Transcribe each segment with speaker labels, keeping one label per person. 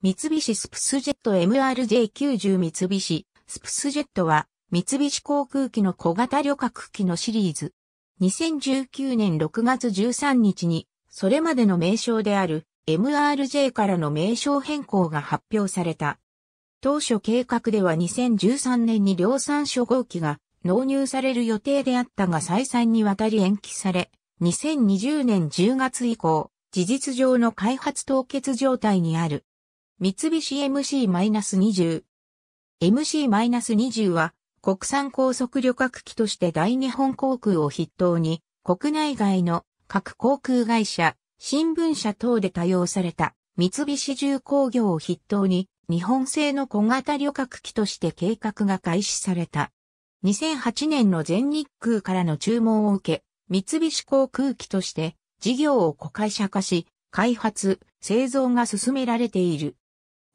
Speaker 1: 三菱スプスジェット MRJ90 三菱スプスジェットは三菱航空機の小型旅客機のシリーズ。2019年6月13日にそれまでの名称である MRJ からの名称変更が発表された。当初計画では2013年に量産初号機が納入される予定であったが再三にわたり延期され、2020年10月以降、事実上の開発凍結状態にある。三菱 MC-20。MC-20 は国産高速旅客機として大日本航空を筆頭に国内外の各航空会社、新聞社等で多用された三菱重工業を筆頭に日本製の小型旅客機として計画が開始された。2008年の全日空からの注文を受け、三菱航空機として事業を子会社化し、開発、製造が進められている。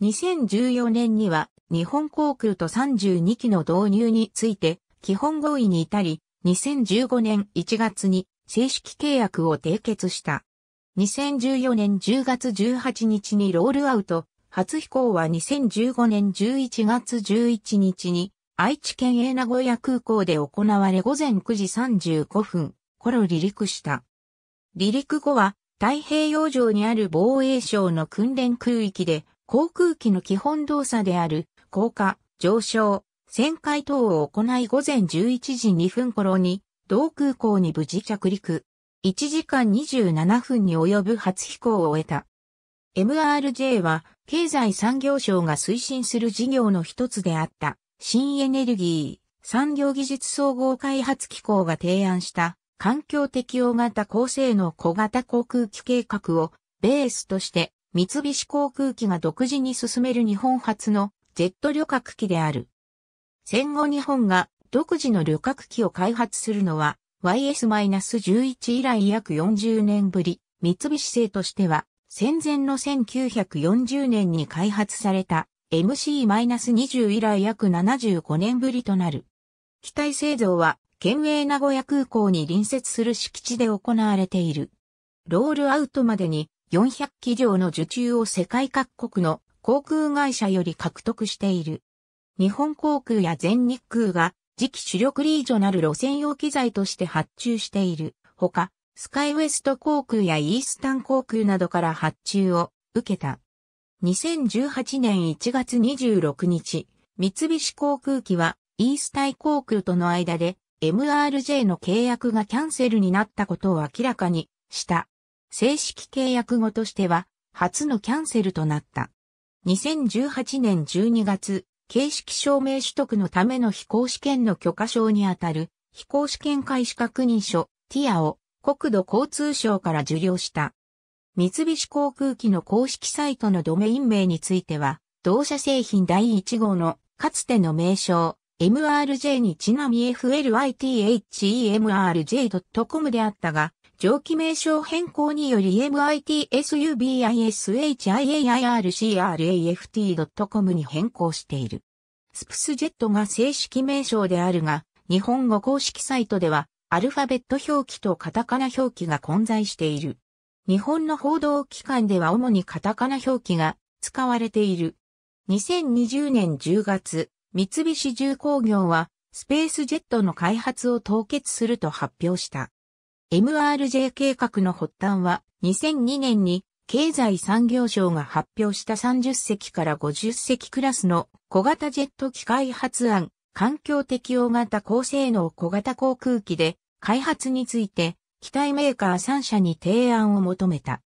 Speaker 1: 2014年には日本航空と32機の導入について基本合意に至り、2015年1月に正式契約を締結した。2014年10月18日にロールアウト、初飛行は2015年11月11日に愛知県営名古屋空港で行われ午前9時35分頃離陸した。離陸後は太平洋上にある防衛省の訓練空域で航空機の基本動作である、降下、上昇、旋回等を行い午前11時2分頃に、同空港に無事着陸。1時間27分に及ぶ初飛行を終えた。MRJ は経済産業省が推進する事業の一つであった新エネルギー産業技術総合開発機構が提案した環境適応型高性能小型航空機計画をベースとして三菱航空機が独自に進める日本初のジェット旅客機である。戦後日本が独自の旅客機を開発するのは YS-11 以来約40年ぶり、三菱製としては戦前の1940年に開発された MC-20 以来約75年ぶりとなる。機体製造は県営名古屋空港に隣接する敷地で行われている。ロールアウトまでに400機上の受注を世界各国の航空会社より獲得している。日本航空や全日空が次期主力リージョナル路線用機材として発注している。ほか、スカイウエスト航空やイースタン航空などから発注を受けた。2018年1月26日、三菱航空機はイースタイ航空との間で MRJ の契約がキャンセルになったことを明らかにした。正式契約後としては、初のキャンセルとなった。2018年12月、形式証明取得のための飛行試験の許可証にあたる、飛行試験開始確認書、ティアを国土交通省から受領した。三菱航空機の公式サイトのドメイン名については、同社製品第1号のかつての名称、MRJ にちなみ FLITHEMRJ.com であったが、上記名称変更により mitsubiSHIAIRCRAFT.com に変更している。スプスジェットが正式名称であるが、日本語公式サイトでは、アルファベット表記とカタカナ表記が混在している。日本の報道機関では主にカタカナ表記が使われている。2020年10月、三菱重工業は、スペースジェットの開発を凍結すると発表した。MRJ 計画の発端は2002年に経済産業省が発表した30隻から50隻クラスの小型ジェット機開発案、環境適応型高性能小型航空機で開発について機体メーカー3社に提案を求めた。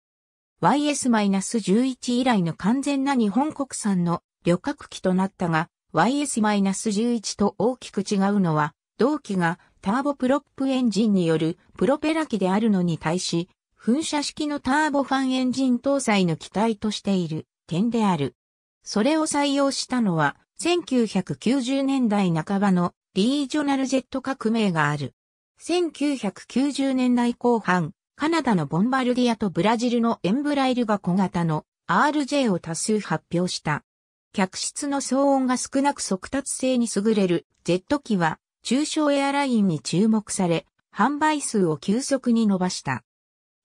Speaker 1: YS-11 以来の完全な日本国産の旅客機となったが、YS-11 と大きく違うのは、同機がターボプロップエンジンによるプロペラ機であるのに対し、噴射式のターボファンエンジン搭載の機体としている点である。それを採用したのは、1990年代半ばのリージョナルジェット革命がある。1990年代後半、カナダのボンバルディアとブラジルのエンブライルが小型の RJ を多数発表した。客室の騒音が少なく速達性に優れるジェット機は中小エアラインに注目され、販売数を急速に伸ばした。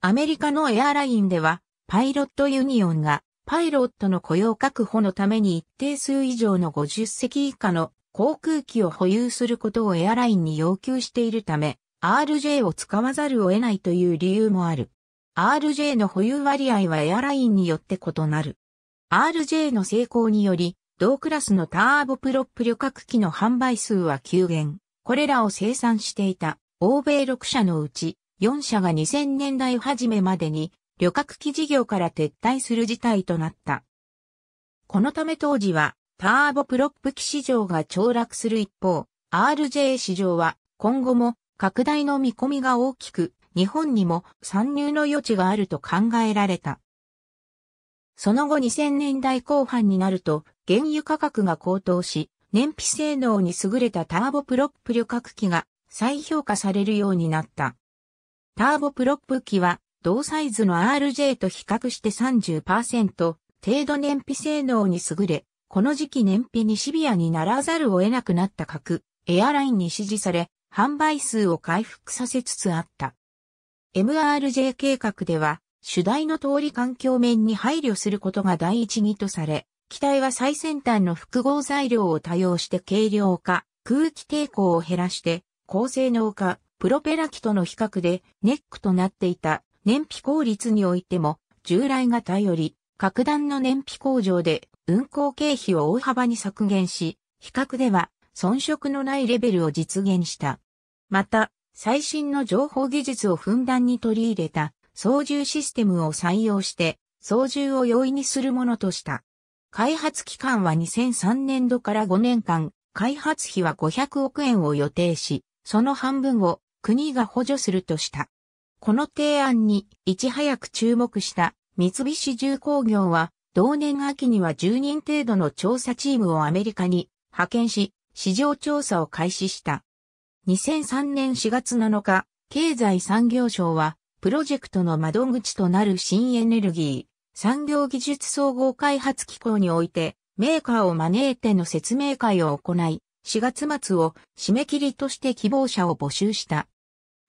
Speaker 1: アメリカのエアラインでは、パイロットユニオンが、パイロットの雇用確保のために一定数以上の50隻以下の航空機を保有することをエアラインに要求しているため、RJ を使わざるを得ないという理由もある。RJ の保有割合はエアラインによって異なる。RJ の成功により、同クラスのターボプロップ旅客機の販売数は急減。これらを生産していた欧米6社のうち4社が2000年代初めまでに旅客機事業から撤退する事態となった。このため当時はターボプロップ機市場が凋落する一方、RJ 市場は今後も拡大の見込みが大きく、日本にも参入の余地があると考えられた。その後2000年代後半になると、原油価格が高騰し、燃費性能に優れたターボプロップ旅客機が再評価されるようになった。ターボプロップ機は同サイズの RJ と比較して30%程度燃費性能に優れ、この時期燃費にシビアにならざるを得なくなった各エアラインに支持され、販売数を回復させつつあった。MRJ 計画では、主題の通り環境面に配慮することが第一義とされ、機体は最先端の複合材料を多用して軽量化、空気抵抗を減らして高性能化、プロペラ機との比較でネックとなっていた燃費効率においても従来型より格段の燃費向上で運行経費を大幅に削減し、比較では遜色のないレベルを実現した。また、最新の情報技術をふんだんに取り入れた操縦システムを採用して操縦を容易にするものとした。開発期間は2003年度から5年間、開発費は500億円を予定し、その半分を国が補助するとした。この提案にいち早く注目した三菱重工業は同年秋には10人程度の調査チームをアメリカに派遣し、市場調査を開始した。2003年4月7日、経済産業省はプロジェクトの窓口となる新エネルギー、産業技術総合開発機構において、メーカーを招いての説明会を行い、4月末を締め切りとして希望者を募集した。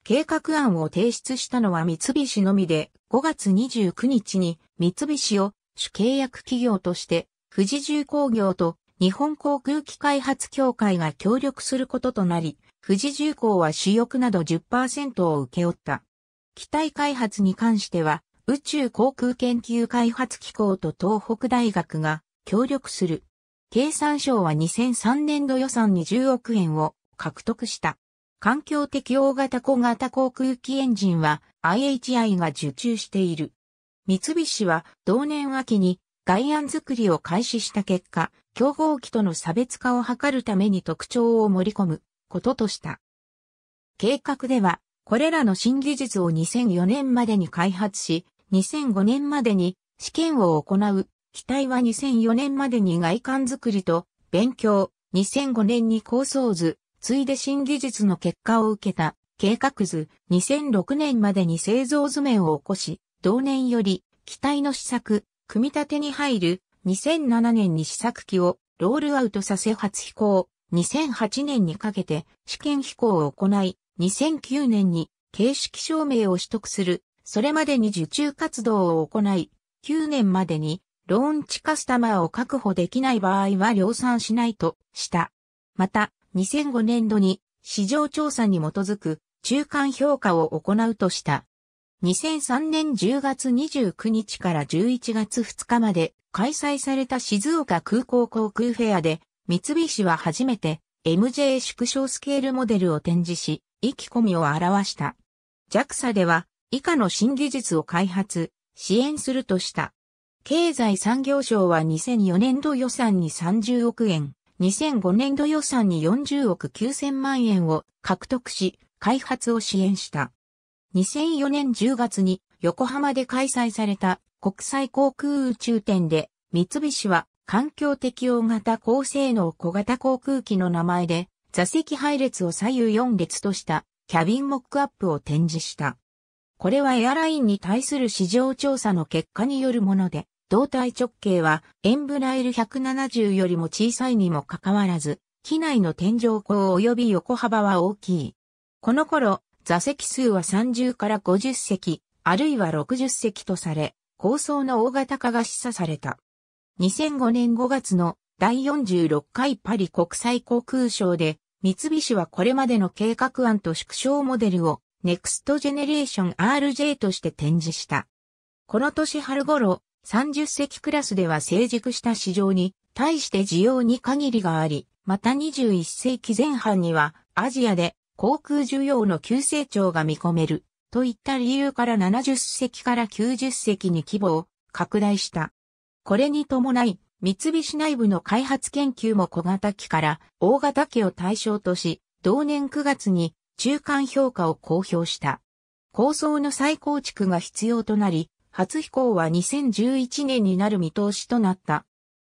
Speaker 1: 計画案を提出したのは三菱のみで、5月29日に三菱を主契約企業として、富士重工業と日本航空機開発協会が協力することとなり、富士重工は主翼など10%を受け負った。機体開発に関しては、宇宙航空研究開発機構と東北大学が協力する。経産省は2003年度予算20億円を獲得した。環境適応型小型航空機エンジンは IHI が受注している。三菱は同年秋に外案作りを開始した結果、競合機との差別化を図るために特徴を盛り込むこととした。計画では、これらの新技術を2004年までに開発し、2005年までに試験を行う。機体は2004年までに外観作りと勉強。2005年に構想図。ついで新技術の結果を受けた計画図。2006年までに製造図面を起こし、同年より機体の試作、組み立てに入る。2007年に試作機をロールアウトさせ初飛行。2008年にかけて試験飛行を行い、2009年に形式証明を取得するそれまでに受注活動を行い、9年までにローンチカスタマーを確保できない場合は量産しないとした。また、2005年度に市場調査に基づく中間評価を行うとした。2003年10月29日から11月2日まで開催された静岡空港航空フェアで三菱は初めて MJ 縮小スケールモデルを展示し、意気込みを表した。JAXA では以下の新技術を開発、支援するとした。経済産業省は2004年度予算に30億円、2005年度予算に40億9000万円を獲得し、開発を支援した。2004年10月に横浜で開催された国際航空宇宙展で、三菱は環境適応型高性能小型航空機の名前で座席配列を左右4列としたキャビンモックアップを展示した。これはエアラインに対する市場調査の結果によるもので、胴体直径はエンブラエル170よりも小さいにもかかわらず、機内の天井高及び横幅は大きい。この頃、座席数は30から50席、あるいは60席とされ、構想の大型化が示唆された。2005年5月の第46回パリ国際航空ショーで、三菱はこれまでの計画案と縮小モデルをネクストジェネレーション RJ として展示した。この年春頃、30隻クラスでは成熟した市場に対して需要に限りがあり、また21世紀前半にはアジアで航空需要の急成長が見込めるといった理由から70隻から90隻に規模を拡大した。これに伴い、三菱内部の開発研究も小型機から大型機を対象とし、同年9月に中間評価を公表した。構想の再構築が必要となり、初飛行は2011年になる見通しとなった。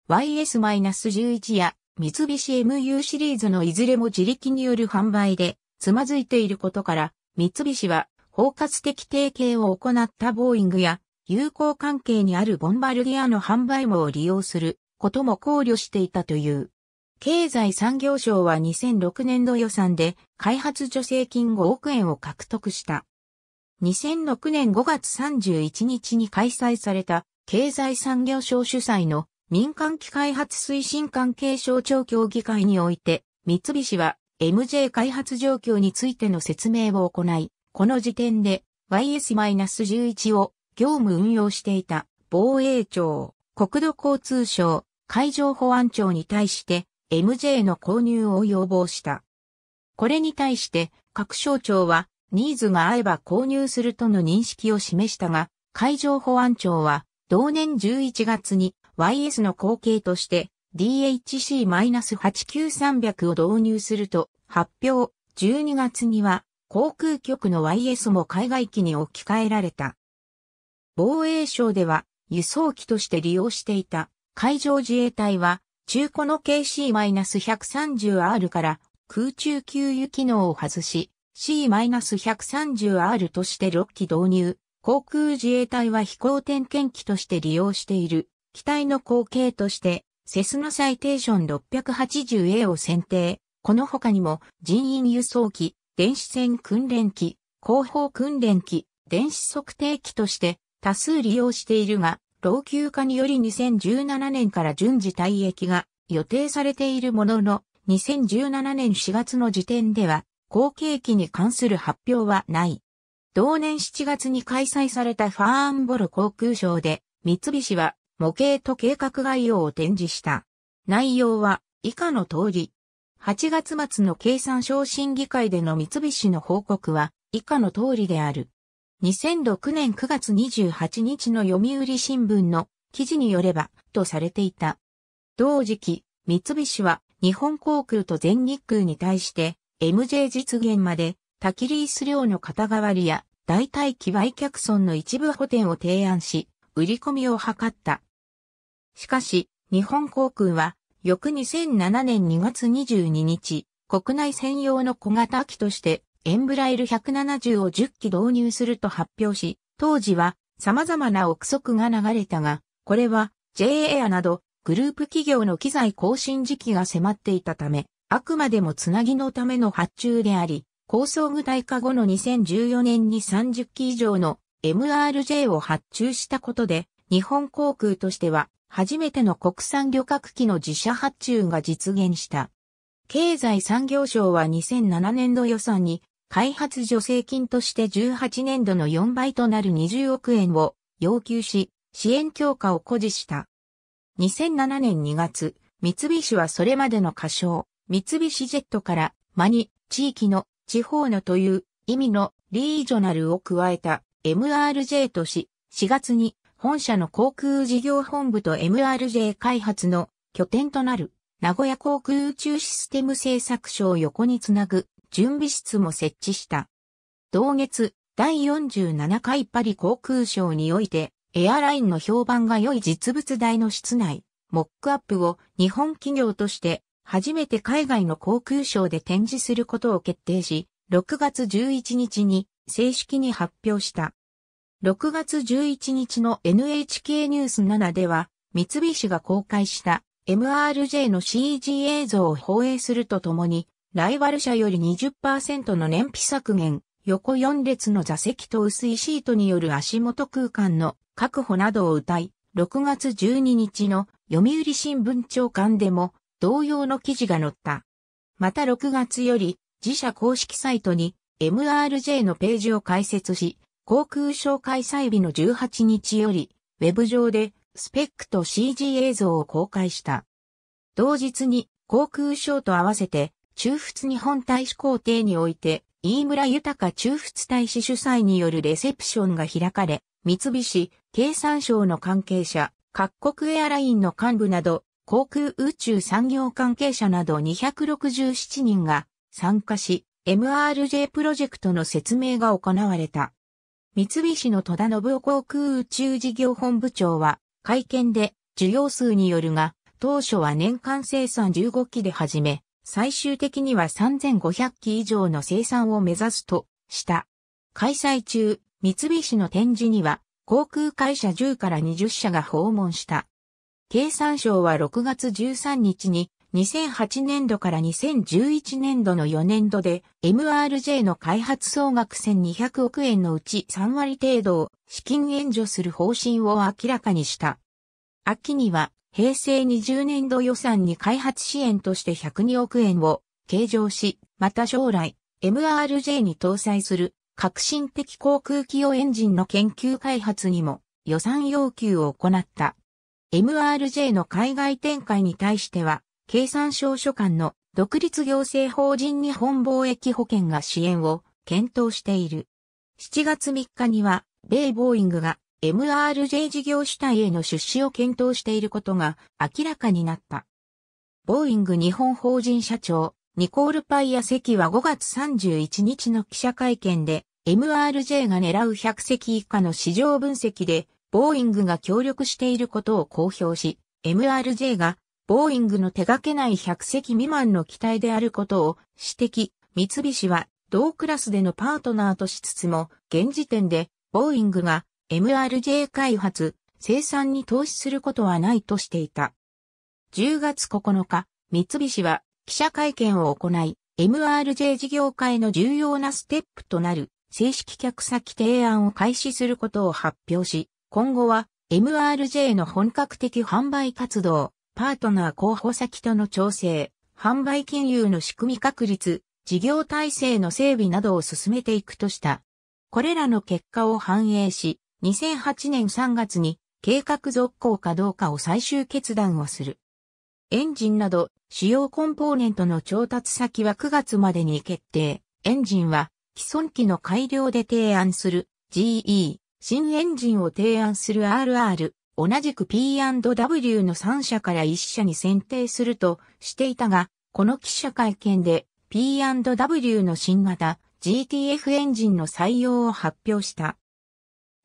Speaker 1: YS-11 や三菱 MU シリーズのいずれも自力による販売でつまずいていることから、三菱は包括的提携を行ったボーイングや友好関係にあるボンバルディアの販売網を利用することも考慮していたという。経済産業省は2006年度予算で開発助成金5億円を獲得した。2006年5月31日に開催された経済産業省主催の民間機開発推進関係省庁協議会において三菱は MJ 開発状況についての説明を行い、この時点で YS-11 を業務運用していた防衛庁、国土交通省、海上保安庁に対して MJ の購入を要望した。これに対して各省庁はニーズが合えば購入するとの認識を示したが、海上保安庁は同年11月に YS の後継として DHC-89300 を導入すると発表、12月には航空局の YS も海外機に置き換えられた。防衛省では輸送機として利用していた海上自衛隊は中古の KC-130R から空中給油機能を外し、C-130R として6機導入。航空自衛隊は飛行点検機として利用している。機体の後継として、セスナサイテーション 680A を選定。この他にも人員輸送機、電子戦訓練機、後方訓練機、電子測定機として多数利用しているが、老朽化により2017年から順次退役が予定されているものの、2017年4月の時点では、後継機に関する発表はない。同年7月に開催されたファーンボル航空ショーで、三菱は模型と計画概要を展示した。内容は以下の通り。8月末の計算省審議会での三菱の報告は以下の通りである。2006年9月28日の読売新聞の記事によれば、とされていた。同時期、三菱は日本航空と全日空に対して MJ 実現までタキリース量の肩代わりや代替機売却損の一部補填を提案し、売り込みを図った。しかし、日本航空は翌2007年2月22日、国内専用の小型機としてエンブライル170を10機導入すると発表し、当時は様々な憶測が流れたが、これは JA アなどグループ企業の機材更新時期が迫っていたため、あくまでもつなぎのための発注であり、構想具体化後の2014年に30機以上の MRJ を発注したことで、日本航空としては初めての国産旅客機の自社発注が実現した。経済産業省は2007年度予算に開発助成金として18年度の4倍となる20億円を要求し、支援強化を誇示した。2007年2月、三菱はそれまでの仮称、三菱ジェットから、間に、地域の、地方のという意味のリージョナルを加えた MRJ とし、4月に本社の航空事業本部と MRJ 開発の拠点となる名古屋航空宇宙システム製作所を横につなぐ準備室も設置した。同月、第47回パリ航空ショーにおいて、エアラインの評判が良い実物大の室内、モックアップを日本企業として初めて海外の航空ショーで展示することを決定し、6月11日に正式に発表した。6月11日の NHK ニュース7では、三菱が公開した MRJ の CG 映像を放映するとともに、ライバル車より20%の燃費削減、横4列の座席と薄いシートによる足元空間の確保などを謳い、6月12日の読売新聞長官でも同様の記事が載った。また6月より自社公式サイトに MRJ のページを開設し、航空省開催日の18日より、ウェブ上でスペックと CG 映像を公開した。同日に航空ショーと合わせて中仏日本大使公邸において、飯村豊中仏大使主催によるレセプションが開かれ、三菱、経産省の関係者、各国エアラインの幹部など、航空宇宙産業関係者など267人が参加し、MRJ プロジェクトの説明が行われた。三菱の戸田信夫航空宇宙事業本部長は、会見で、需要数によるが、当初は年間生産15機で始め、最終的には3500機以上の生産を目指すとした。開催中、三菱の展示には航空会社10から20社が訪問した。経産省は6月13日に2008年度から2011年度の4年度で MRJ の開発総額1200億円のうち3割程度を資金援助する方針を明らかにした。秋には平成20年度予算に開発支援として102億円を計上し、また将来 MRJ に搭載する革新的航空機用エンジンの研究開発にも予算要求を行った。MRJ の海外展開に対しては、経産省所管の独立行政法人日本貿易保険が支援を検討している。7月3日には、米ボーイングが MRJ 事業主体への出資を検討していることが明らかになった。ボーイング日本法人社長、ニコール・パイア席は5月31日の記者会見で、MRJ が狙う100席以下の市場分析で、ボーイングが協力していることを公表し、MRJ が、ボーイングの手掛けない100席未満の機体であることを指摘、三菱は同クラスでのパートナーとしつつも、現時点で、ボーイングが MRJ 開発、生産に投資することはないとしていた。10月9日、三菱は記者会見を行い、MRJ 事業界の重要なステップとなる正式客先提案を開始することを発表し、今後は MRJ の本格的販売活動、パートナー候補先との調整、販売金融の仕組み確立、事業体制の整備などを進めていくとした。これらの結果を反映し、2008年3月に計画続行かどうかを最終決断をする。エンジンなど主要コンポーネントの調達先は9月までに決定。エンジンは既存機の改良で提案する GE、新エンジンを提案する RR、同じく P&W の3社から1社に選定するとしていたが、この記者会見で P&W の新型 GTF エンジンの採用を発表した。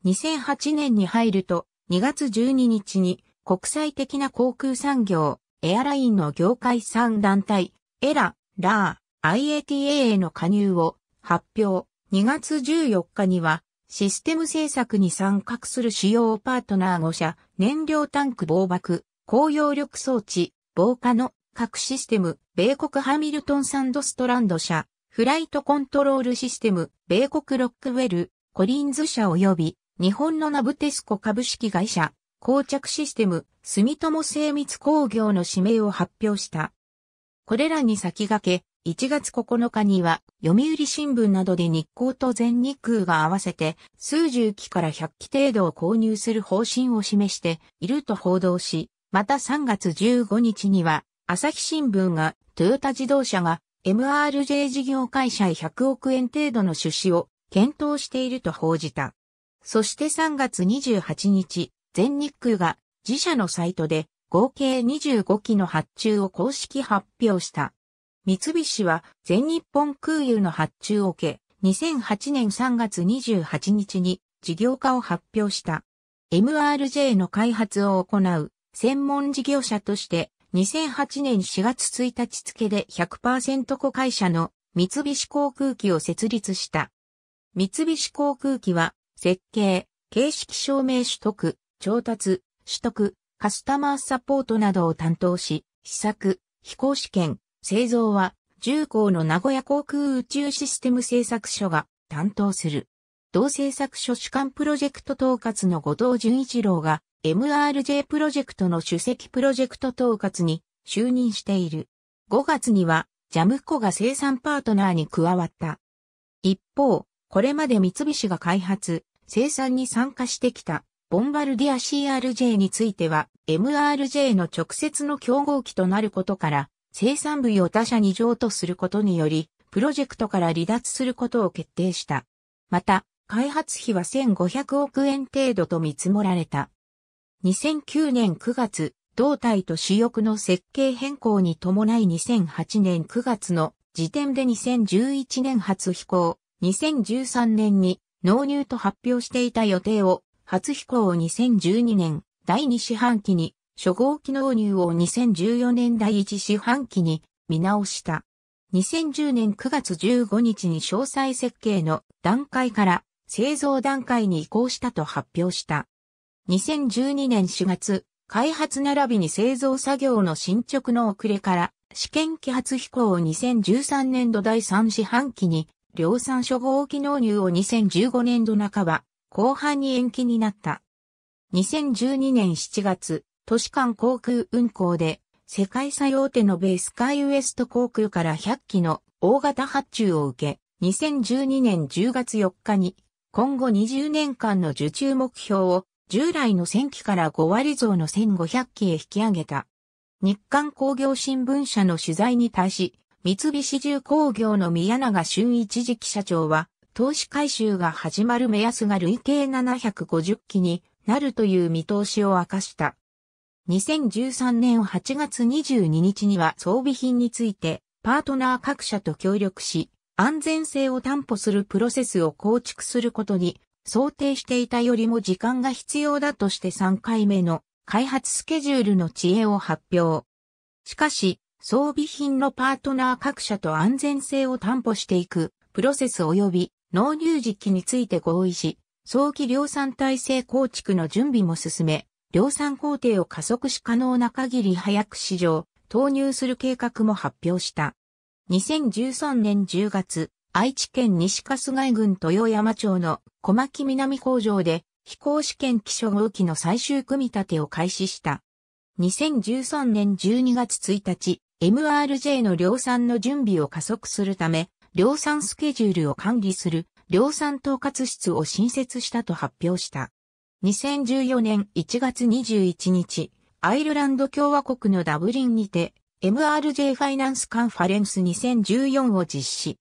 Speaker 1: 2008年に入ると、2月12日に国際的な航空産業、エアラインの業界3団体、エラ、ラー、IATA への加入を発表。2月14日には、システム制作に参画する主要パートナー5社、燃料タンク防爆、高揚力装置、防火の各システム、米国ハミルトンサンドストランド社、フライトコントロールシステム、米国ロックウェル、コリンズ社及び日本のナブテスコ株式会社、膠着システム、住友精密工業の指名を発表した。これらに先駆け、1月9日には、読売新聞などで日光と全日空が合わせて、数十機から100機程度を購入する方針を示していると報道し、また3月15日には、朝日新聞が、トヨタ自動車が、MRJ 事業会社へ100億円程度の出資を検討していると報じた。そして3月28日、全日空が自社のサイトで合計25機の発注を公式発表した。三菱は全日本空輸の発注を受け、2008年3月28日に事業化を発表した。MRJ の開発を行う専門事業者として2008年4月1日付で100%子会社の三菱航空機を設立した。三菱航空機は設計、形式証明取得、調達、取得、カスタマーサポートなどを担当し、試作、飛行試験、製造は、重工の名古屋航空宇宙システム製作所が担当する。同製作所主管プロジェクト統括の後藤淳一郎が MRJ プロジェクトの主席プロジェクト統括に就任している。5月にはジャムコが生産パートナーに加わった。一方、これまで三菱が開発、生産に参加してきた、ボンバルディア CRJ については、MRJ の直接の競合機となることから、生産部位を他社に譲渡することにより、プロジェクトから離脱することを決定した。また、開発費は1500億円程度と見積もられた。2009年9月、胴体と主翼の設計変更に伴い2008年9月の時点で2011年初飛行、2013年に納入と発表していた予定を、初飛行を2012年第2四半期に、初号機納入を2014年第1四半期に見直した。2010年9月15日に詳細設計の段階から製造段階に移行したと発表した。2012年4月、開発並びに製造作業の進捗の遅れから、試験機発飛行を2013年度第3四半期に量産初号機納入を2015年度半ば、後半に延期になった。2012年7月、都市間航空運航で、世界最大手のベースカイウエスト航空から100機の大型発注を受け、2012年10月4日に、今後20年間の受注目標を従来の1000機から5割増の1500機へ引き上げた。日刊工業新聞社の取材に対し、三菱重工業の宮永俊一次期社長は、投資回収が始まる目安が累計750機になるという見通しを明かした。2013年8月22日には装備品についてパートナー各社と協力し、安全性を担保するプロセスを構築することに想定していたよりも時間が必要だとして3回目の開発スケジュールの知恵を発表。しかし、装備品のパートナー各社と安全性を担保していく、プロセス及び納入時期について合意し、早期量産体制構築の準備も進め、量産工程を加速し可能な限り早く市場、投入する計画も発表した。2013年10月、愛知県西春日井郡豊山町の小牧南工場で飛行試験基礎号機の最終組み立てを開始した。2013年12月1日、MRJ の量産の準備を加速するため、量産スケジュールを管理する量産統括室を新設したと発表した。2014年1月21日、アイルランド共和国のダブリンにて、MRJ ファイナンスカンファレンス2014を実施。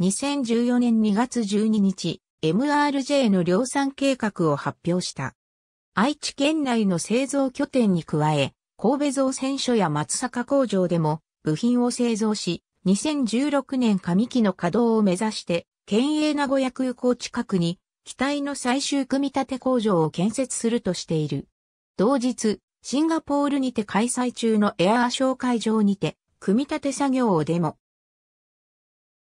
Speaker 1: 2014年2月12日、MRJ の量産計画を発表した。愛知県内の製造拠点に加え、神戸造船所や松阪工場でも部品を製造し、2016年上期の稼働を目指して、県営名古屋空港近くに、機体の最終組み立て工場を建設するとしている。同日、シンガポールにて開催中のエアーショー会場にて、組み立て作業をデモ。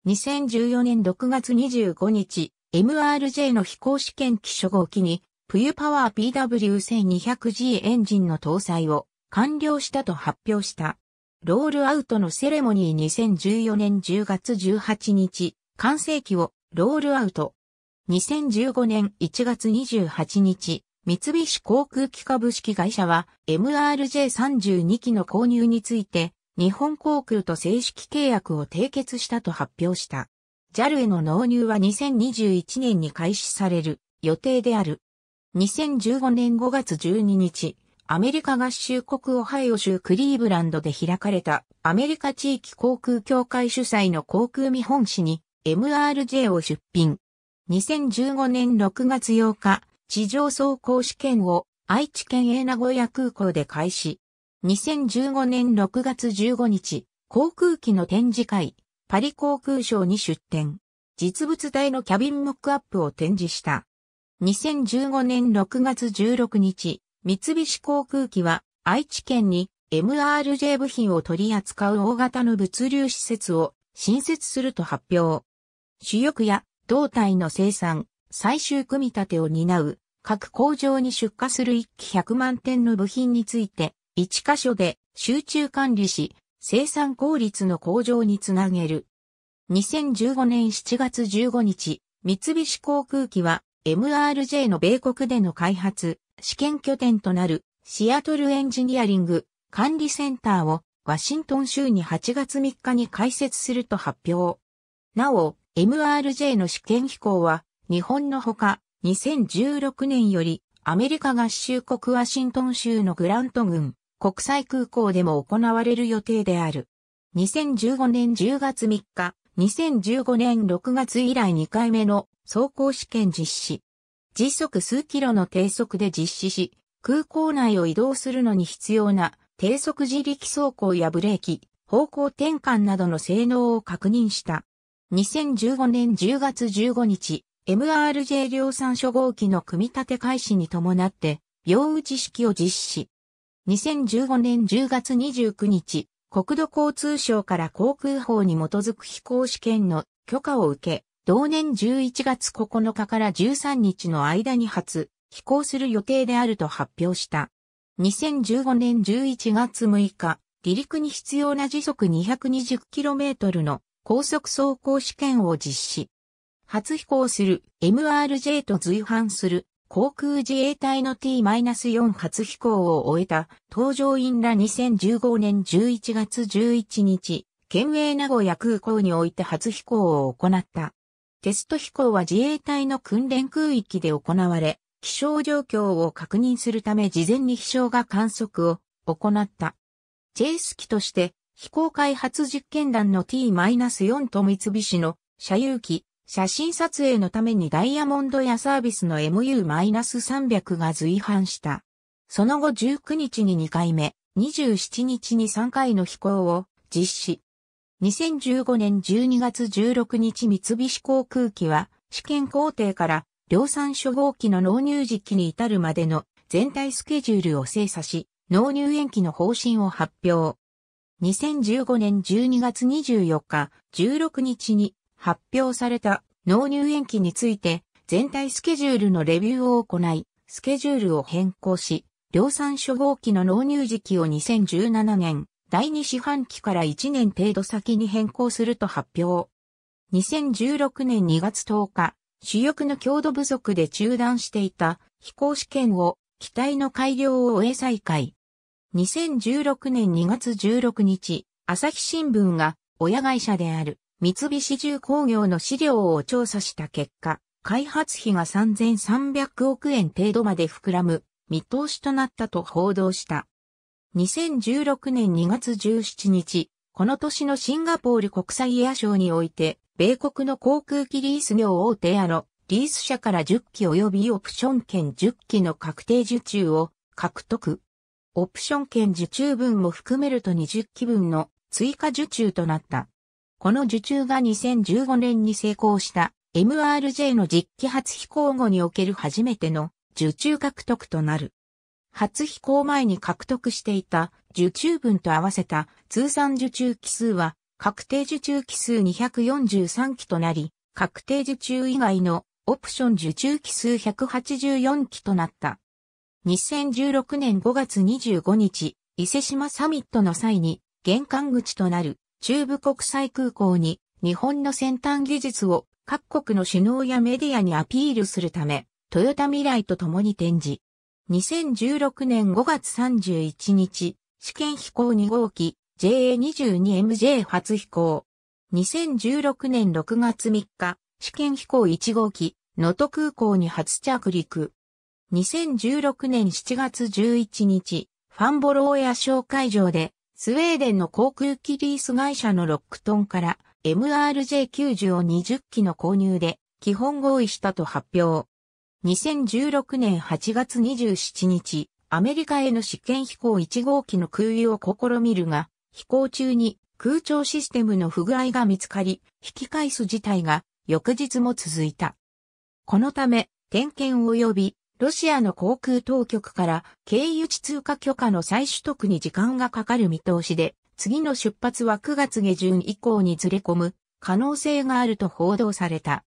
Speaker 1: 2014年6月25日、MRJ の飛行試験機初号機に、冬パワー PW1200G エンジンの搭載を完了したと発表した。ロールアウトのセレモニー2014年10月18日、完成期をロールアウト。2015年1月28日、三菱航空機株式会社は MRJ32 機の購入について日本航空と正式契約を締結したと発表した。JAL への納入は2021年に開始される予定である。2015年5月12日、アメリカ合衆国オハイオ州クリーブランドで開かれたアメリカ地域航空協会主催の航空見本誌に MRJ を出品。2015年6月8日、地上走行試験を愛知県営名古屋空港で開始。2015年6月15日、航空機の展示会、パリ航空ショーに出展。実物大のキャビンモックアップを展示した。2015年6月16日、三菱航空機は愛知県に MRJ 部品を取り扱う大型の物流施設を新設すると発表。主翼や胴体の生産、最終組み立てを担う各工場に出荷する1機100万点の部品について1箇所で集中管理し生産効率の向上につなげる。2015年7月15日、三菱航空機は MRJ の米国での開発、試験拠点となるシアトルエンジニアリング管理センターをワシントン州に8月3日に開設すると発表。なお、MRJ の試験飛行は日本のほか2016年よりアメリカ合衆国ワシントン州のグラント郡国際空港でも行われる予定である。2015年10月3日、2015年6月以来2回目の走行試験実施。時速数キロの低速で実施し、空港内を移動するのに必要な低速自力走行やブレーキ、方向転換などの性能を確認した。2015年10月15日、MRJ 量産初号機の組み立て開始に伴って、用打ち式を実施。2015年10月29日、国土交通省から航空法に基づく飛行試験の許可を受け、同年11月9日から13日の間に初飛行する予定であると発表した。2015年11月6日、離陸に必要な時速 220km の高速走行試験を実施。初飛行する MRJ と随伴する航空自衛隊の T-4 初飛行を終えた搭乗員ら2015年11月11日、県営名古屋空港において初飛行を行った。テスト飛行は自衛隊の訓練空域で行われ、気象状況を確認するため事前に飛翔が観測を行った。チェイス機として飛行開発実験団の T-4 と三菱の車遊機、写真撮影のためにダイヤモンドやサービスの MU-300 が随伴した。その後19日に2回目、27日に3回の飛行を実施。2015年12月16日三菱航空機は試験工程から量産初号機の納入時期に至るまでの全体スケジュールを精査し、納入延期の方針を発表。2015年12月24日、16日に発表された納入延期について全体スケジュールのレビューを行い、スケジュールを変更し、量産初号機の納入時期を2017年第2四半期から1年程度先に変更すると発表。2016年2月10日、主力の強度不足で中断していた飛行試験を機体の改良を終え再開。2016年2月16日、朝日新聞が親会社である三菱重工業の資料を調査した結果、開発費が3300億円程度まで膨らむ見通しとなったと報道した。2016年2月17日、この年のシンガポール国際エアショーにおいて、米国の航空機リース業大手エのリース社から10機及びオプション券10機の確定受注を獲得。オプション券受注分も含めると20機分の追加受注となった。この受注が2015年に成功した MRJ の実機初飛行後における初めての受注獲得となる。初飛行前に獲得していた受注分と合わせた通算受注機数は確定受注機数243機となり、確定受注以外のオプション受注機数184機となった。2016年5月25日、伊勢島サミットの際に玄関口となる中部国際空港に日本の先端技術を各国の首脳やメディアにアピールするため、トヨタ未来と共に展示。2016年5月31日、試験飛行2号機 JA22MJ 初飛行。2016年6月3日、試験飛行1号機、能登空港に初着陸。2016年7月11日、ファンボローエア小会場で、スウェーデンの航空機リース会社のロックトンから MRJ90 を20機の購入で基本合意したと発表。2016年8月27日、アメリカへの試験飛行1号機の空輸を試みるが、飛行中に空調システムの不具合が見つかり、引き返す事態が翌日も続いた。このため、点検及びロシアの航空当局から経由地通過許可の再取得に時間がかかる見通しで、次の出発は9月下旬以降にずれ込む可能性があると報道された。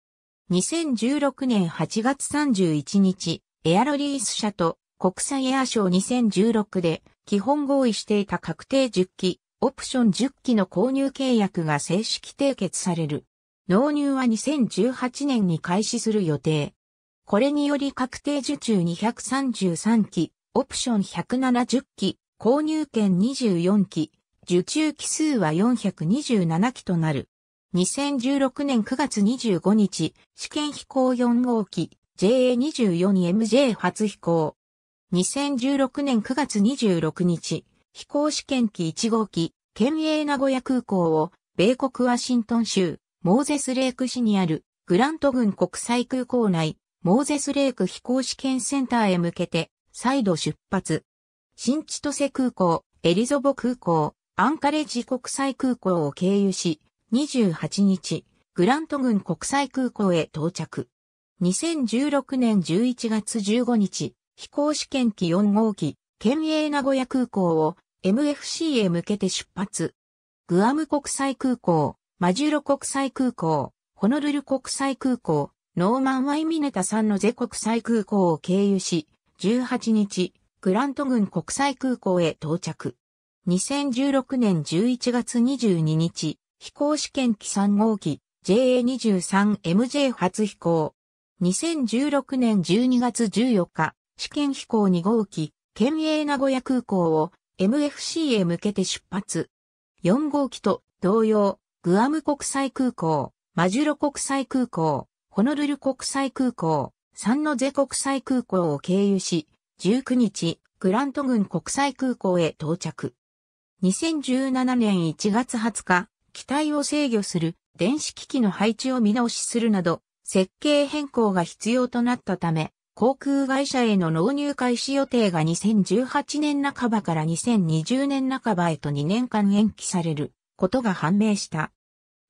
Speaker 1: 2016年8月31日、エアロリース社と国際エアショー2016で基本合意していた確定10機、オプション10機の購入契約が正式締結される。納入は2018年に開始する予定。これにより確定受注233機、オプション170機、購入券24機、受注機数は427機となる。2016年9月25日、試験飛行4号機 JA24MJ 初飛行。2016年9月26日、飛行試験機1号機、県営名古屋空港を、米国ワシントン州、モーゼスレーク市にある、グラント郡国際空港内、モーゼスレーク飛行試験センターへ向けて、再度出発。新千歳空港、エリゾボ空港、アンカレッジ国際空港を経由し、28日、グラント郡国際空港へ到着。2016年11月15日、飛行試験機4号機、県営名古屋空港を MFC へ向けて出発。グアム国際空港、マジュロ国際空港、ホノルル国際空港、ノーマン・ワイミネタさんのゼ国際空港を経由し、18日、グラント郡国際空港へ到着。2016年11月22日、飛行試験機3号機 JA23MJ 初飛行。2016年12月14日、試験飛行2号機、県営名古屋空港を MFC へ向けて出発。4号機と同様、グアム国際空港、マジュロ国際空港、ホノルル国際空港、サンノゼ国際空港を経由し、19日、グラント郡国際空港へ到着。2017年1月20日、機体を制御する電子機器の配置を見直しするなど、設計変更が必要となったため、航空会社への納入開始予定が2018年半ばから2020年半ばへと2年間延期されることが判明した。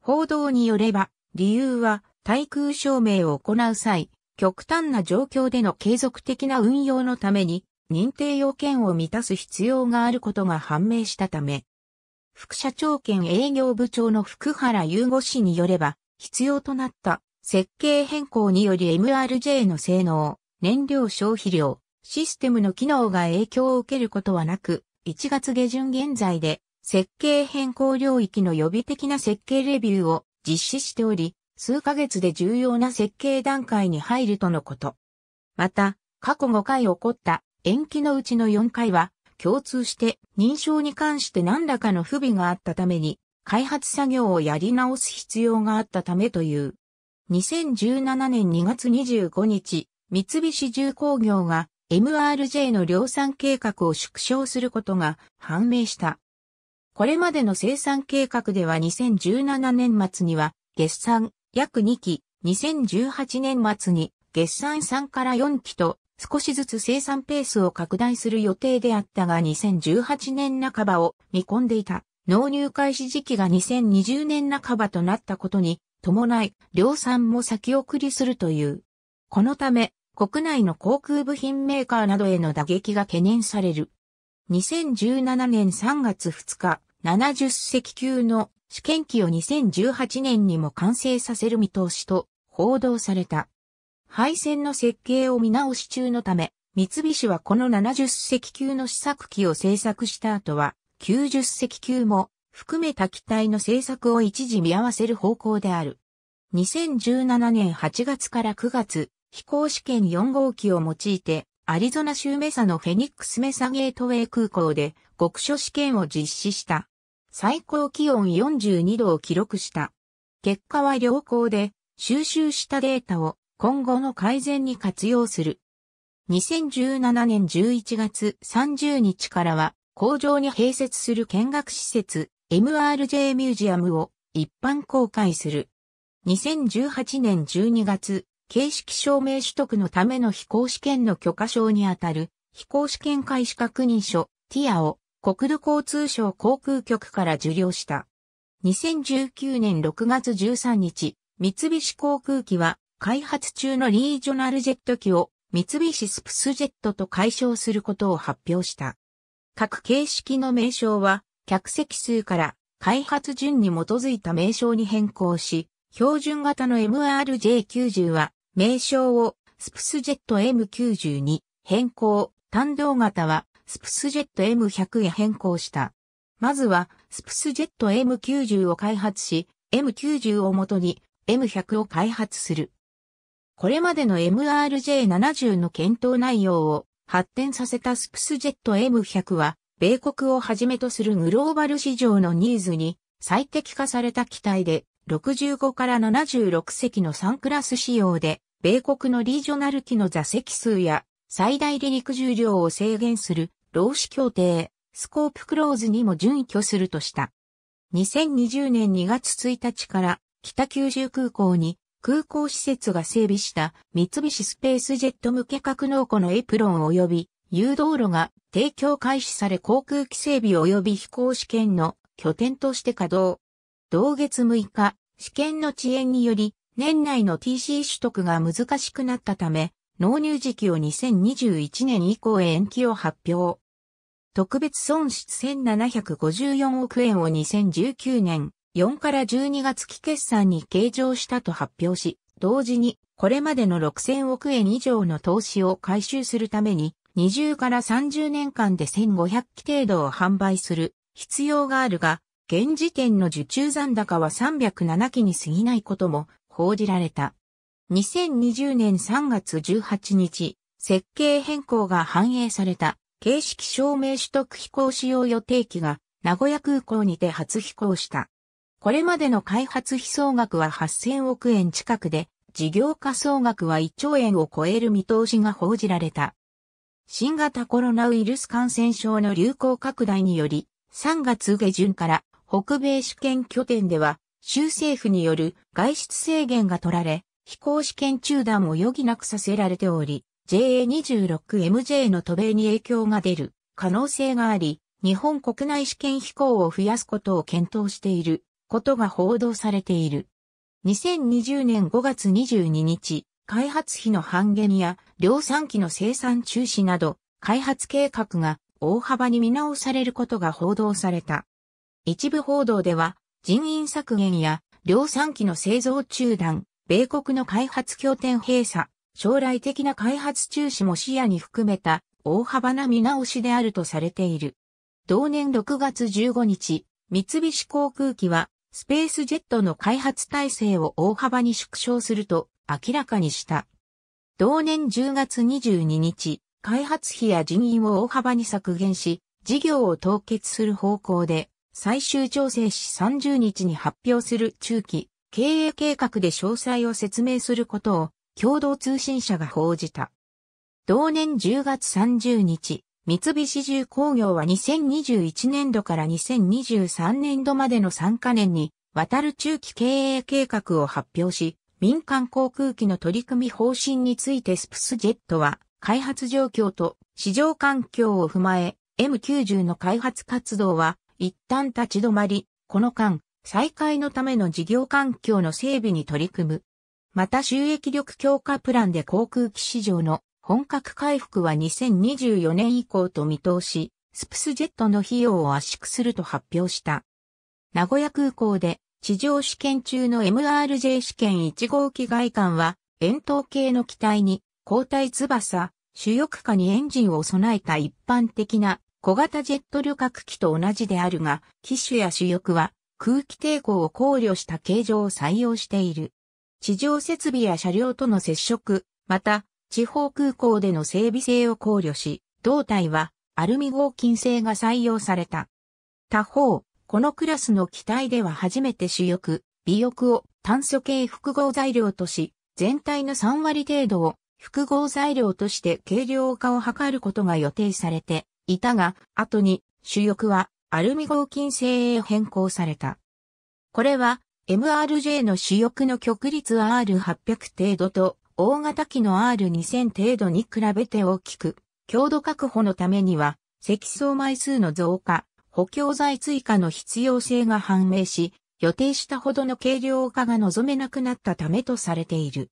Speaker 1: 報道によれば、理由は、対空証明を行う際、極端な状況での継続的な運用のために、認定要件を満たす必要があることが判明したため、副社長兼営業部長の福原優吾氏によれば、必要となった設計変更により MRJ の性能、燃料消費量、システムの機能が影響を受けることはなく、1月下旬現在で設計変更領域の予備的な設計レビューを実施しており、数ヶ月で重要な設計段階に入るとのこと。また、過去5回起こった延期のうちの4回は、共通して認証に関して何らかの不備があったために、開発作業をやり直す必要があったためという。2017年2月25日、三菱重工業が MRJ の量産計画を縮小することが判明した。これまでの生産計画では2017年末には月産約2期、2018年末に月産3から4期と少しずつ生産ペースを拡大する予定であったが2018年半ばを見込んでいた納入開始時期が2020年半ばとなったことに伴い量産も先送りするという。このため国内の航空部品メーカーなどへの打撃が懸念される。2017年3月2日、70隻級の試験機を2018年にも完成させる見通しと報道された。配線の設計を見直し中のため、三菱はこの70隻級の試作機を製作した後は、90隻級も含めた機体の製作を一時見合わせる方向である。2017年8月から9月、飛行試験4号機を用いて、アリゾナ州メサのフェニックスメサゲートウェイ空港で極所試験を実施した。最高気温42度を記録した。結果は良好で、収集したデータを今後の改善に活用する。2017年11月30日からは工場に併設する見学施設 MRJ ミュージアムを一般公開する。2018年12月、形式証明取得のための飛行試験の許可証にあたる飛行試験開始確認書 TIA を国土交通省航空局から受領した。2019年6月13日、三菱航空機は開発中のリージョナルジェット機を三菱スプスジェットと解消することを発表した。各形式の名称は客席数から開発順に基づいた名称に変更し、標準型の MRJ90 は名称をスプスジェット M90 に変更、単動型はスプスジェット M100 へ変更した。まずはスプスジェット M90 を開発し、M90 をもとに M100 を開発する。これまでの MRJ70 の検討内容を発展させたスプスジェット M100 は、米国をはじめとするグローバル市場のニーズに最適化された機体で、65から76席の3クラス仕様で、米国のリージョナル機の座席数や最大離陸重量を制限する労使協定、スコープクローズにも準拠するとした。2020年2月1日から北九州空港に空港施設が整備した三菱スペースジェット向け格納庫のエプロン及び誘導路が提供開始され航空機整備及び飛行試験の拠点として稼働。同月6日、試験の遅延により年内の TC 取得が難しくなったため、納入時期を2021年以降へ延期を発表。特別損失1754億円を2019年4から12月期決算に計上したと発表し、同時にこれまでの6000億円以上の投資を回収するために、20から30年間で1500機程度を販売する必要があるが、現時点の受注残高は307機に過ぎないことも報じられた。2020年3月18日、設計変更が反映された形式証明取得飛行使用予定機が名古屋空港にて初飛行した。これまでの開発費総額は8000億円近くで、事業化総額は1兆円を超える見通しが報じられた。新型コロナウイルス感染症の流行拡大により、3月下旬から北米試験拠点では、州政府による外出制限が取られ、飛行試験中断を余儀なくさせられており、JA26MJ の渡米に影響が出る可能性があり、日本国内試験飛行を増やすことを検討している。ことが報道されている。2020年5月22日、開発費の半減や量産機の生産中止など、開発計画が大幅に見直されることが報道された。一部報道では、人員削減や量産機の製造中断、米国の開発拠点閉鎖、将来的な開発中止も視野に含めた大幅な見直しであるとされている。同年6月15日、三菱航空機はスペースジェットの開発体制を大幅に縮小すると明らかにした。同年10月22日、開発費や人員を大幅に削減し、事業を凍結する方向で、最終調整し30日に発表する中期経営計画で詳細を説明することを共同通信社が報じた。同年10月30日、三菱重工業は2021年度から2023年度までの3カ年に、渡る中期経営計画を発表し、民間航空機の取り組み方針についてスプスジェットは、開発状況と市場環境を踏まえ、M90 の開発活動は一旦立ち止まり、この間、再開のための事業環境の整備に取り組む。また収益力強化プランで航空機市場の本格回復は2024年以降と見通し、スプスジェットの費用を圧縮すると発表した。名古屋空港で地上試験中の MRJ 試験1号機外観は、円筒形の機体に、交代翼、主翼下にエンジンを備えた一般的な小型ジェット旅客機と同じであるが、機種や主翼は空気抵抗を考慮した形状を採用している。地上設備や車両との接触、また地方空港での整備性を考慮し、胴体はアルミ合金製が採用された。他方、このクラスの機体では初めて主翼、尾翼を炭素系複合材料とし、全体の3割程度を複合材料として軽量化を図ることが予定されていたが、後に主翼はアルミ合金製へ変更された。これは MRJ の主翼の極率 R800 程度と大型機の R2000 程度に比べて大きく、強度確保のためには、積層枚数の増加、補強材追加の必要性が判明し、予定したほどの軽量化が望めなくなったためとされている。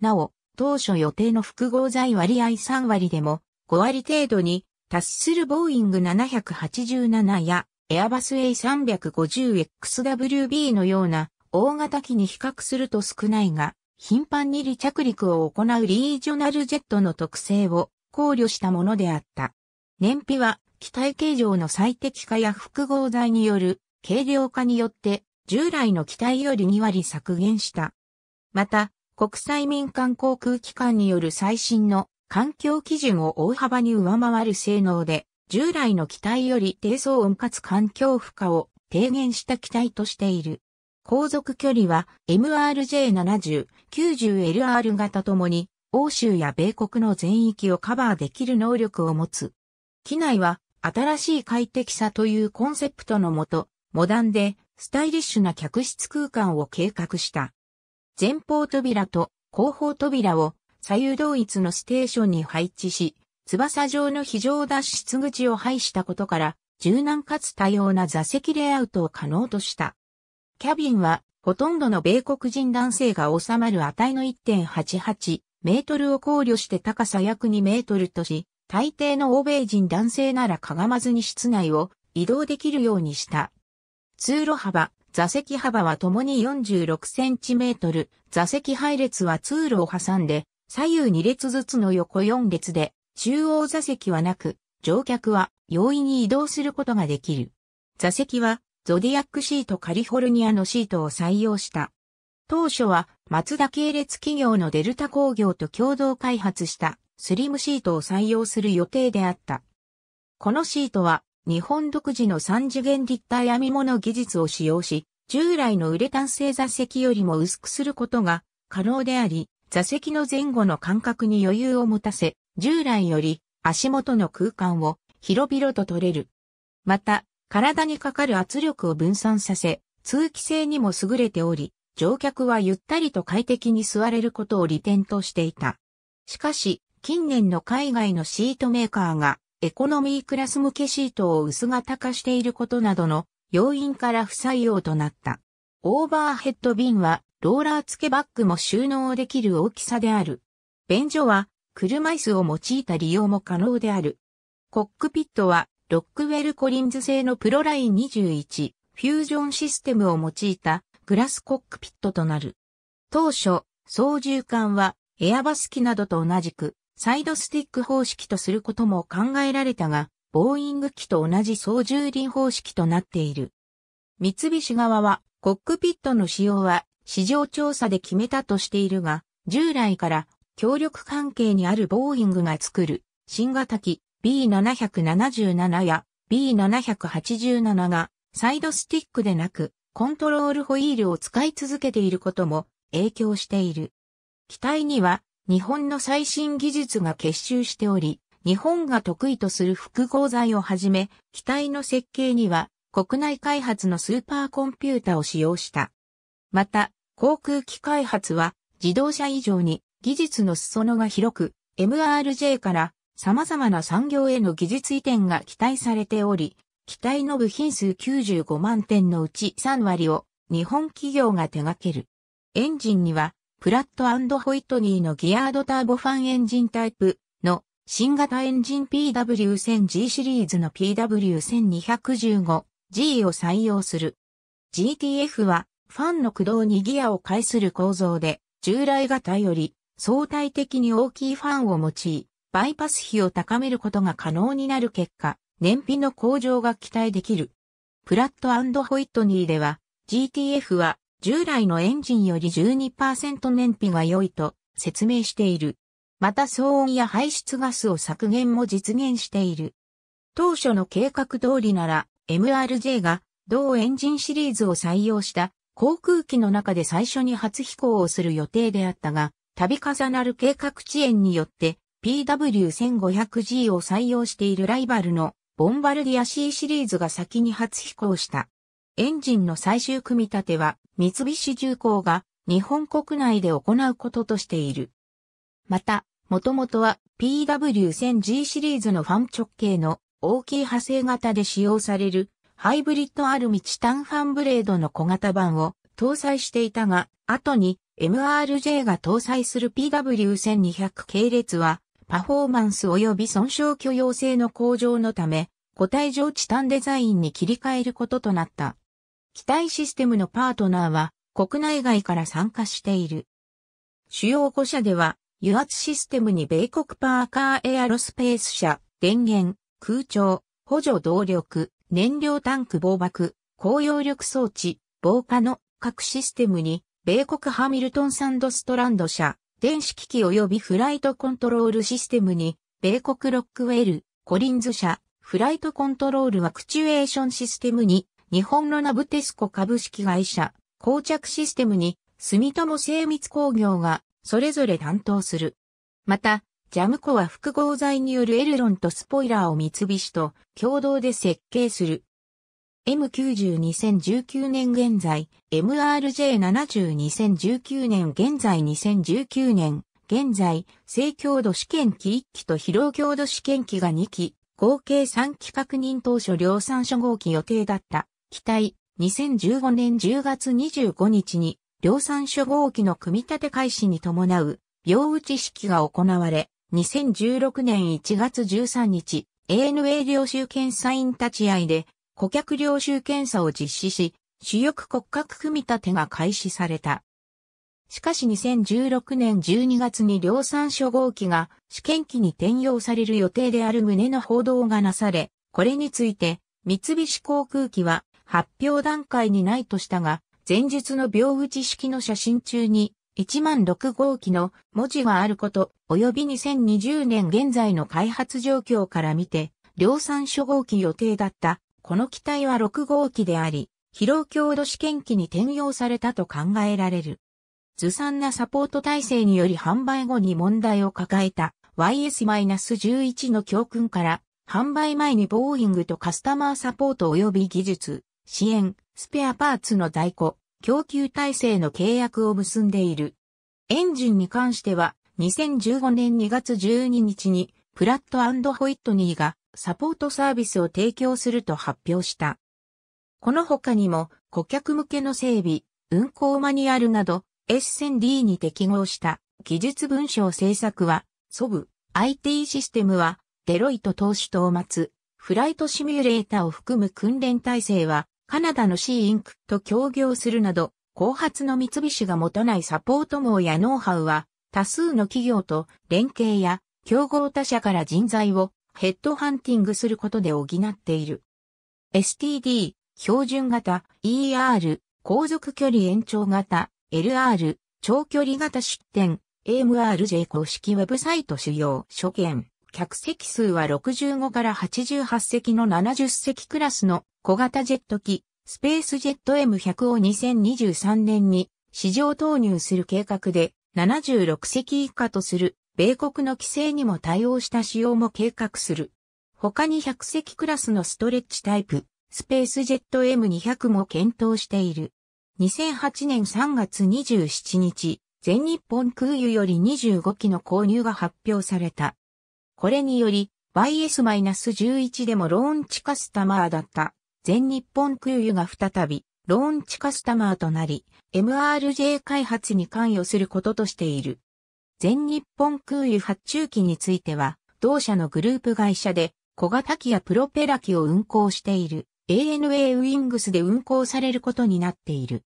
Speaker 1: なお、当初予定の複合材割合3割でも5割程度に達するボーイング787やエアバス A350XWB のような大型機に比較すると少ないが、頻繁に離着陸を行うリージョナルジェットの特性を考慮したものであった。燃費は機体形状の最適化や複合材による軽量化によって従来の機体より2割削減した。また、国際民間航空機関による最新の環境基準を大幅に上回る性能で、従来の機体より低騒音かつ環境負荷を低減した機体としている。航続距離は MRJ70、90LR 型ともに欧州や米国の全域をカバーできる能力を持つ。機内は新しい快適さというコンセプトのもと、モダンでスタイリッシュな客室空間を計画した。前方扉と後方扉を左右同一のステーションに配置し、翼状の非常脱出口を配したことから、柔軟かつ多様な座席レイアウトを可能とした。キャビンは、ほとんどの米国人男性が収まる値の1.88メートルを考慮して高さ約2メートルとし、大抵の欧米人男性ならかがまずに室内を移動できるようにした。通路幅、座席幅はともに46センチメートル、座席配列は通路を挟んで、左右2列ずつの横4列で、中央座席はなく、乗客は容易に移動することができる。座席はゾディアックシートカリフォルニアのシートを採用した。当初は、松田系列企業のデルタ工業と共同開発したスリムシートを採用する予定であった。このシートは、日本独自の三次元立体編み物技術を使用し、従来のウレタン製座席よりも薄くすることが可能であり、座席の前後の間隔に余裕を持たせ、従来より足元の空間を広々と取れる。また、体にかかる圧力を分散させ、通気性にも優れており、乗客はゆったりと快適に座れることを利点としていた。しかし、近年の海外のシートメーカーが、エコノミークラス向けシートを薄型化していることなどの要因から不採用となった。オーバーヘッド瓶はローラー付けバッグも収納できる大きさである。便所は車椅子を用いた利用も可能である。コックピットはロックウェル・コリンズ製のプロライン21、フュージョンシステムを用いたグラスコックピットとなる。当初、操縦艦はエアバス機などと同じくサイドスティック方式とすることも考えられたが、ボーイング機と同じ操縦輪方式となっている。三菱側はコックピットの使用は市場調査で決めたとしているが、従来から協力関係にあるボーイングが作る新型機 B777 や B787 がサイドスティックでなくコントロールホイールを使い続けていることも影響している。機体には日本の最新技術が結集しており、日本が得意とする複合材をはじめ、機体の設計には国内開発のスーパーコンピュータを使用した。また、航空機開発は自動車以上に技術の裾野が広く、MRJ から様々な産業への技術移転が期待されており、機体の部品数95万点のうち3割を日本企業が手掛ける。エンジンには、プラットホイトニーのギアードターボファンエンジンタイプの新型エンジン PW1000G シリーズの PW1215G を採用する。GTF はファンの駆動にギアを介する構造で従来型より相対的に大きいファンを用い、バイパス比を高めることが可能になる結果、燃費の向上が期待できる。プラットホイットニーでは、GTF は従来のエンジンより12%燃費が良いと説明している。また騒音や排出ガスを削減も実現している。当初の計画通りなら MRJ が同エンジンシリーズを採用した航空機の中で最初に初飛行をする予定であったが、度重なる計画遅延によって PW1500G を採用しているライバルのボンバルディア C シリーズが先に初飛行した。エンジンの最終組み立ては三菱重工が日本国内で行うこととしている。また、もともとは PW1000G シリーズのファン直径の大きい派生型で使用されるハイブリッドアルミチタンファンブレードの小型版を搭載していたが、後に MRJ が搭載する PW1200 系列はパフォーマンス及び損傷許容性の向上のため、固体上チタンデザインに切り替えることとなった。機体システムのパートナーは国内外から参加している。主要5社では、油圧システムに米国パーカーエアロスペース社、電源、空調、補助動力、燃料タンク防爆、高揚力装置、防火の各システムに、米国ハミルトンサンドストランド社、電子機器及びフライトコントロールシステムに、米国ロックウェル、コリンズ社、フライトコントロールアクチュエーションシステムに、日本のナブテスコ株式会社、膠着システムに、住友精密工業が、それぞれ担当する。また、ジャムコは複合材によるエルロンとスポイラーを三菱と共同で設計する。M902019 年現在、MRJ702019 年現在2019年、現在、正強度試験機1機と疲労強度試験機が2機、合計3機確認当初量産初号機予定だった。機体、2015年10月25日に、量産初号機の組み立て開始に伴う、秒打ち式が行われ、2016年1月13日、ANA 領収検査員立ち会いで、顧客領収検査を実施し、主翼骨格組み立てが開始された。しかし2016年12月に量産初号機が試験機に転用される予定である旨の報道がなされ、これについて三菱航空機は発表段階にないとしたが、前述の秒打ち式の写真中に1万6号機の文字があること、及び2020年現在の開発状況から見て、量産初号機予定だったこの機体は6号機であり、疲労強度試験機に転用されたと考えられる。ずさんなサポート体制により販売後に問題を抱えた YS-11 の教訓から販売前にボーイングとカスタマーサポート及び技術、支援、スペアパーツの在庫、供給体制の契約を結んでいる。エンジンに関しては2015年2月12日にプラットホイットニーがサポートサービスを提供すると発表した。この他にも顧客向けの整備、運行マニュアルなど S 線 D に適合した技術文書制作は、ソブ、IT システムは、デロイト投資等末、フライトシミュレータを含む訓練体制は、カナダの C インクと協業するなど、後発の三菱が持たないサポート網やノウハウは、多数の企業と連携や競合他社から人材をヘッドハンティングすることで補っている。STD、標準型、ER、航続距離延長型、LR、長距離型出展、AMRJ 公式ウェブサイト主要所見。客席数は65から88席の70席クラスの小型ジェット機、スペースジェット M100 を2023年に市場投入する計画で76席以下とする米国の規制にも対応した仕様も計画する。他に100隻クラスのストレッチタイプ、スペースジェット M200 も検討している。2008年3月27日、全日本空輸より25機の購入が発表された。これにより、YS-11 でもローンチカスタマーだった全日本空輸が再びローンチカスタマーとなり、MRJ 開発に関与することとしている。全日本空輸発注機については、同社のグループ会社で小型機やプロペラ機を運航している ANA ウィングスで運航されることになっている。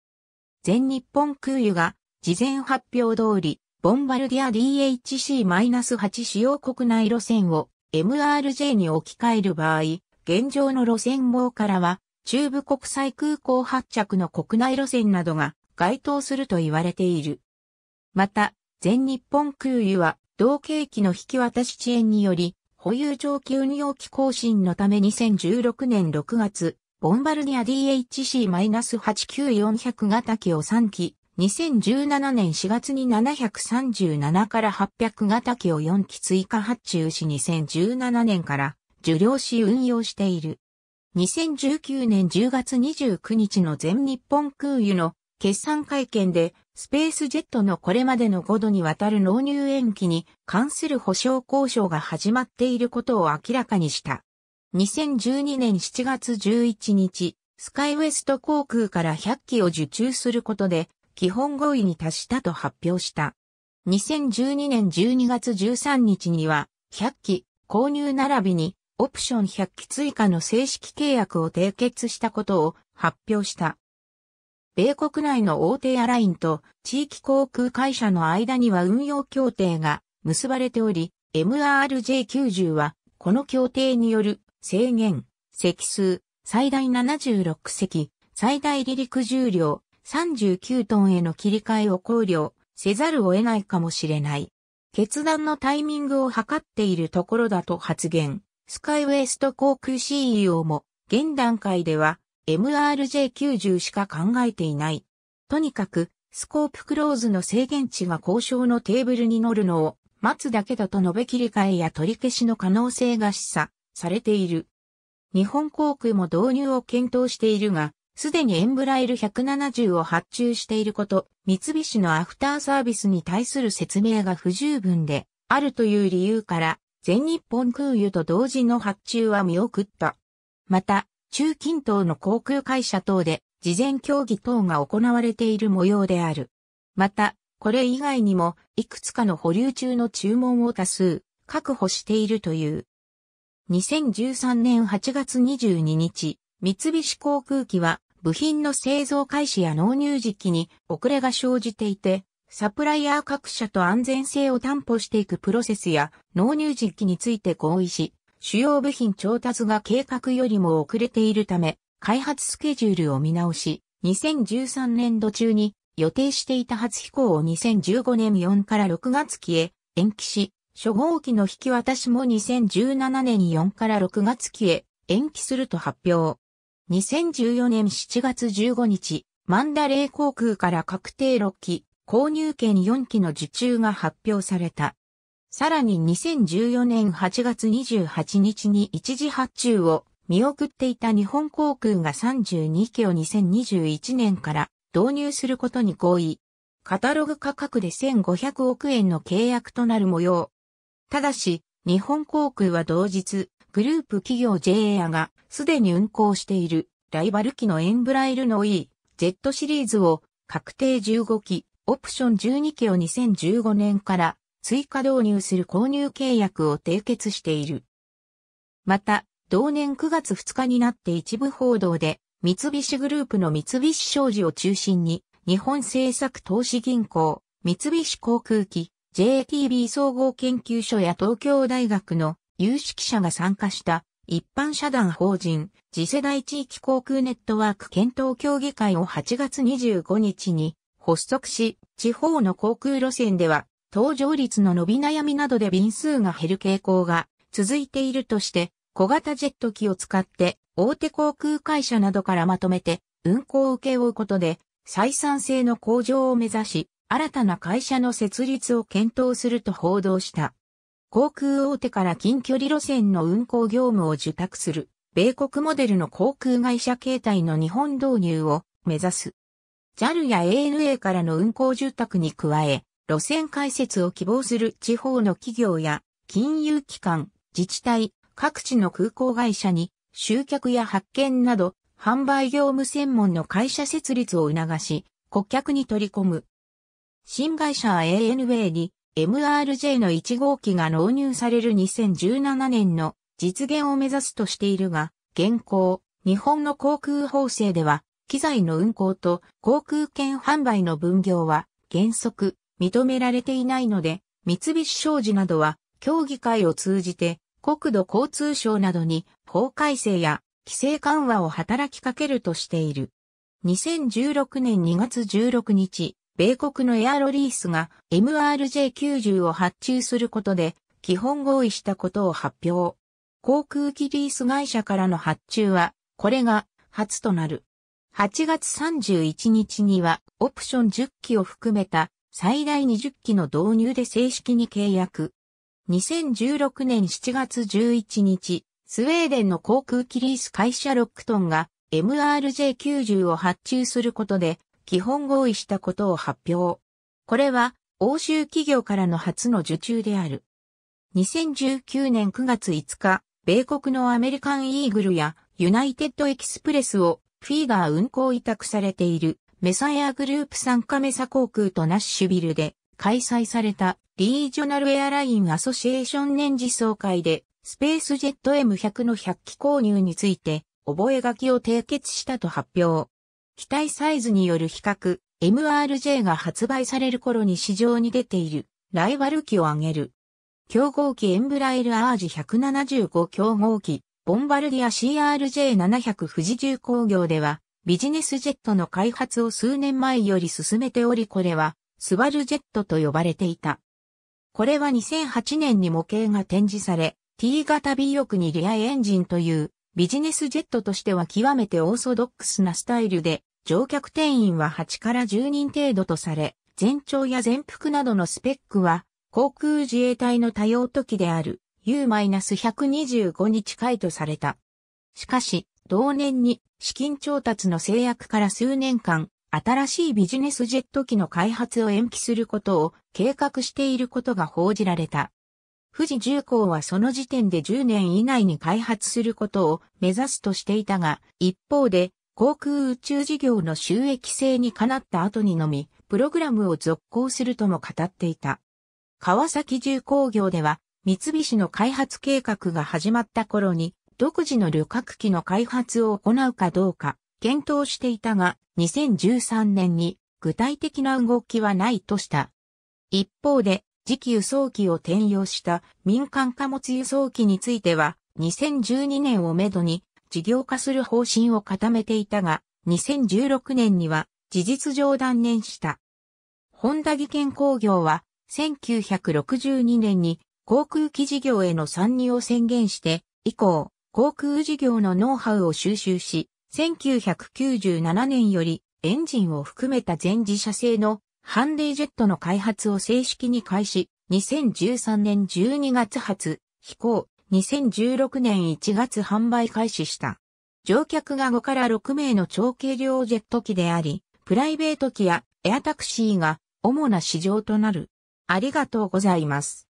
Speaker 1: 全日本空輸が事前発表通り、ボンバルディア DHC-8 主要国内路線を MRJ に置き換える場合、現状の路線網からは中部国際空港発着の国内路線などが該当すると言われている。また、全日本空輸は、同景気の引き渡し遅延により、保有長期運用期更新のため2016年6月、ボンバルニア DHC-89400 型機を3機、2017年4月に737から800型機を4機追加発注し2017年から受領し運用している。2019年10月29日の全日本空輸の決算会見で、スペースジェットのこれまでの5度にわたる納入延期に関する保証交渉が始まっていることを明らかにした。2012年7月11日、スカイウエスト航空から100機を受注することで、基本合意に達したと発表した。2012年12月13日には、100機購入並びに、オプション100機追加の正式契約を締結したことを発表した。米国内の大手アラインと地域航空会社の間には運用協定が結ばれており、MRJ90 はこの協定による制限、席数、最大76席、最大離陸重量、39トンへの切り替えを考慮せざるを得ないかもしれない。決断のタイミングを図っているところだと発言。スカイウエスト航空 CEO も現段階では MRJ90 しか考えていない。とにかく、スコープクローズの制限値が交渉のテーブルに乗るのを待つだけだと述べ切り替えや取り消しの可能性が示唆されている。日本航空も導入を検討しているが、すでにエンブライル170を発注していること、三菱のアフターサービスに対する説明が不十分であるという理由から、全日本空輸と同時の発注は見送った。また、中近東の航空会社等で事前協議等が行われている模様である。また、これ以外にも、いくつかの保留中の注文を多数、確保しているという。2013年8月22日、三菱航空機は、部品の製造開始や納入時期に遅れが生じていて、サプライヤー各社と安全性を担保していくプロセスや納入時期について合意し、主要部品調達が計画よりも遅れているため、開発スケジュールを見直し、2013年度中に予定していた初飛行を2015年4から6月期へ延期し、初号機の引き渡しも2017年4から6月期へ延期すると発表。2014年7月15日、マンダレー航空から確定6機、購入権4機の受注が発表された。さらに2014年8月28日に一時発注を見送っていた日本航空が32機を2021年から導入することに合意。カタログ価格で1500億円の契約となる模様。ただし、日本航空は同日、グループ企業 JA アがすでに運航しているライバル機のエンブライルの E、Z シリーズを確定15機、オプション12機を2015年から追加導入する購入契約を締結している。また、同年9月2日になって一部報道で、三菱グループの三菱商事を中心に、日本政策投資銀行、三菱航空機、JTB 総合研究所や東京大学の有識者が参加した一般社団法人次世代地域航空ネットワーク検討協議会を8月25日に発足し、地方の航空路線では登場率の伸び悩みなどで便数が減る傾向が続いているとして、小型ジェット機を使って大手航空会社などからまとめて運航を請け負うことで採算性の向上を目指し、新たな会社の設立を検討すると報道した。航空大手から近距離路線の運航業務を受託する、米国モデルの航空会社形態の日本導入を目指す。JAL や ANA からの運航受託に加え、路線開設を希望する地方の企業や金融機関、自治体、各地の空港会社に集客や発見など販売業務専門の会社設立を促し、顧客に取り込む。新会社 ANA に MRJ の1号機が納入される2017年の実現を目指すとしているが、現行、日本の航空法制では、機材の運航と航空券販売の分業は原則認められていないので、三菱商事などは、協議会を通じて、国土交通省などに法改正や規制緩和を働きかけるとしている。2016年2月16日、米国のエアロリースが MRJ90 を発注することで基本合意したことを発表。航空機リース会社からの発注は、これが初となる。8月31日にはオプション10機を含めた最大20機の導入で正式に契約。2016年7月11日、スウェーデンの航空機リース会社ロックトンが MRJ90 を発注することで基本合意したことを発表。これは欧州企業からの初の受注である。2019年9月5日、米国のアメリカンイーグルやユナイテッドエキスプレスをフィーガー運行委託されているメサエアグループ参加メサ航空とナッシュビルで開催されたリージョナルエアラインアソシエーション年次総会でスペースジェット M100 の100機購入について覚書を締結したと発表。機体サイズによる比較、MRJ が発売される頃に市場に出ているライバル機を挙げる。競合機エンブラエルアージ175競合機、ボンバルディア CRJ700 富士重工業では、ビジネスジェットの開発を数年前より進めておりこれはスバルジェットと呼ばれていた。これは2008年に模型が展示され、T 型 B 翼にリアエンジンというビジネスジェットとしては極めてオーソドックスなスタイルで、乗客定員は8から10人程度とされ、全長や全幅などのスペックは、航空自衛隊の多用途機である U-125 に近いとされた。しかし、同年に資金調達の制約から数年間、新しいビジネスジェット機の開発を延期することを計画していることが報じられた。富士重工はその時点で10年以内に開発することを目指すとしていたが、一方で航空宇宙事業の収益性にかなった後にのみ、プログラムを続行するとも語っていた。川崎重工業では、三菱の開発計画が始まった頃に、独自の旅客機の開発を行うかどうか検討していたが、2013年に具体的な動きはないとした。一方で、次期輸送機を転用した民間貨物輸送機については、2012年をめどに事業化する方針を固めていたが、2016年には事実上断念した。本田技研工業は、1962年に航空機事業への参入を宣言して、以降、航空事業のノウハウを収集し、1997年よりエンジンを含めた全自社製のハンディジェットの開発を正式に開始、2013年12月発、飛行、2016年1月販売開始した。乗客が5から6名の長軽量ジェット機であり、プライベート機やエアタクシーが主な市場となる。ありがとうございます。